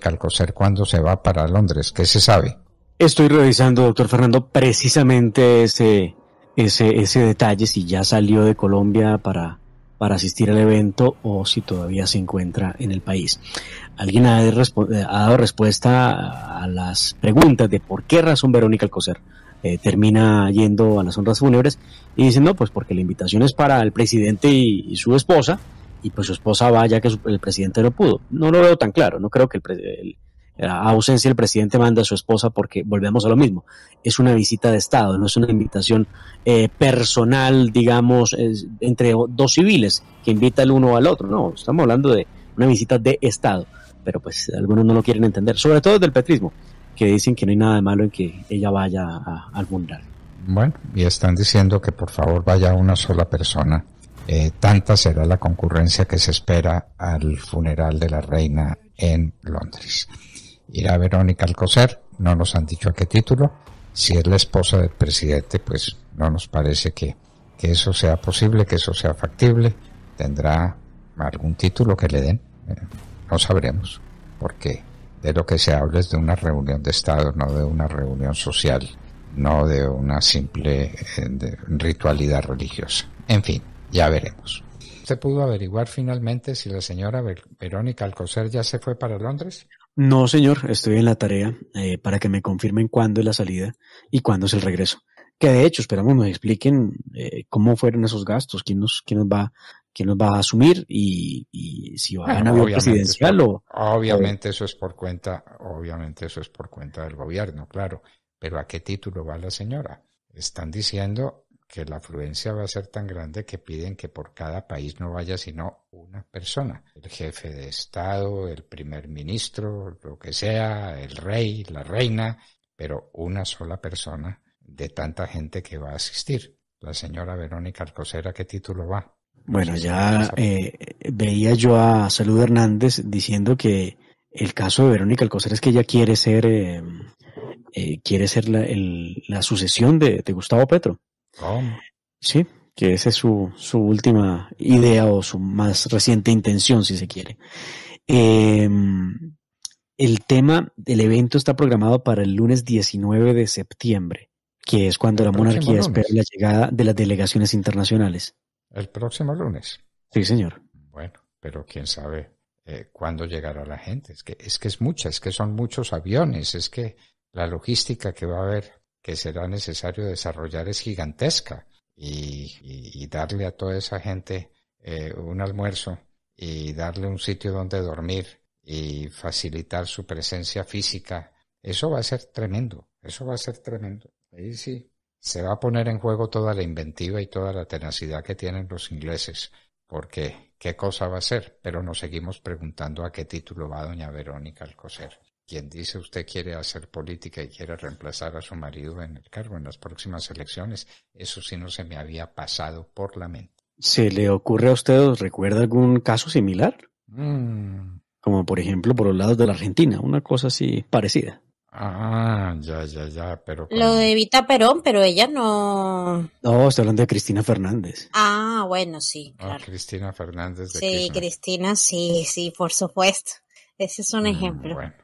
Calcoser cuando se va para Londres? ¿Qué se sabe? Estoy revisando, doctor Fernando, precisamente ese, ese, ese detalle, si ya salió de Colombia para, para asistir al evento o si todavía se encuentra en el país. Alguien ha, eh, dado respuesta a las preguntas de por qué razón Verónica Alcocer eh, termina yendo a las honras fúnebres y diciendo, no, pues porque la invitación es para el presidente y su esposa, y pues su esposa vaya que el presidente no pudo. No lo veo tan claro, no creo que el, la ausencia el presidente manda a su esposa porque volvemos a lo mismo, es una visita de Estado, no es una invitación eh, personal, digamos, entre dos civiles que invita el uno al otro, no, estamos hablando de una visita de Estado, pero pues algunos no lo quieren entender, sobre todo del petrismo, que dicen que no hay nada de malo en que ella vaya al mundial. Bueno, y están diciendo que por favor vaya una sola persona. Eh, tanta será la concurrencia que se espera al funeral de la reina en Londres. Irá Verónica Alcocer, no nos han dicho a qué título. Si es la esposa del presidente, pues no nos parece que, eso sea posible, que eso sea factible. Tendrá algún título que le den, eh, no sabremos, porque de lo que se habla es de una reunión de Estado, no de una reunión social, no de una simple eh, ritualidad religiosa. En fin, ya veremos. ¿Se pudo averiguar finalmente si la señora Verónica Alcocer ya se fue para Londres? No, señor, estoy en la tarea eh, para que me confirmen cuándo es la salida y cuándo es el regreso. Que de hecho, esperamos nos expliquen eh, cómo fueron esos gastos, quién nos, quién nos va nos va a asumir y, si va a ganar presidencial o... Obviamente eso es por cuenta, obviamente eso es por cuenta del gobierno, claro. Pero ¿a qué título va la señora? Están diciendo que la afluencia va a ser tan grande que piden que por cada país no vaya sino una persona, el jefe de Estado, el primer ministro, lo que sea, el rey, la reina, pero una sola persona de tanta gente que va a asistir. La señora Verónica ¿a ¿qué título va? Bueno, ya eh, veía yo a Salud Hernández diciendo que el caso de Verónica Alcocer es que ella quiere ser, eh, eh, quiere ser la, sucesión de, Gustavo Petro. Sí, que esa es su, última idea o su más reciente intención, si se quiere. Em, el tema del evento está programado para el lunes 19 de septiembre, que es cuando la monarquía espera la llegada de las delegaciones internacionales. El próximo lunes. Sí, señor. Bueno, pero quién sabe eh, cuándo llegará la gente. Es que, es que es mucha, es que son muchos aviones, es que la logística que va a haber que será necesario desarrollar es gigantesca y, darle a toda esa gente eh, un almuerzo y darle un sitio donde dormir y facilitar su presencia física, eso va a ser tremendo, eso va a ser tremendo. Ahí sí, se va a poner en juego toda la inventiva y toda la tenacidad que tienen los ingleses, porque qué cosa va a ser, pero nos seguimos preguntando a qué título va doña Verónica al coser quien dice usted quiere hacer política y quiere reemplazar a su marido en el cargo en las próximas elecciones. Eso sí no se me había pasado por la mente. ¿Se le ocurre a usted, recuerda algún caso similar? Mm. Como por ejemplo por los lados de la Argentina, una cosa así parecida. Ah, ya, ya, ya, pero... Lo de Evita Perón, pero ella no... No, está hablando de Cristina Fernández. Ah, bueno, sí. Ah, Cristina Fernández. De sí, Cristina, sí, sí, por supuesto. Ese es un mm, ejemplo.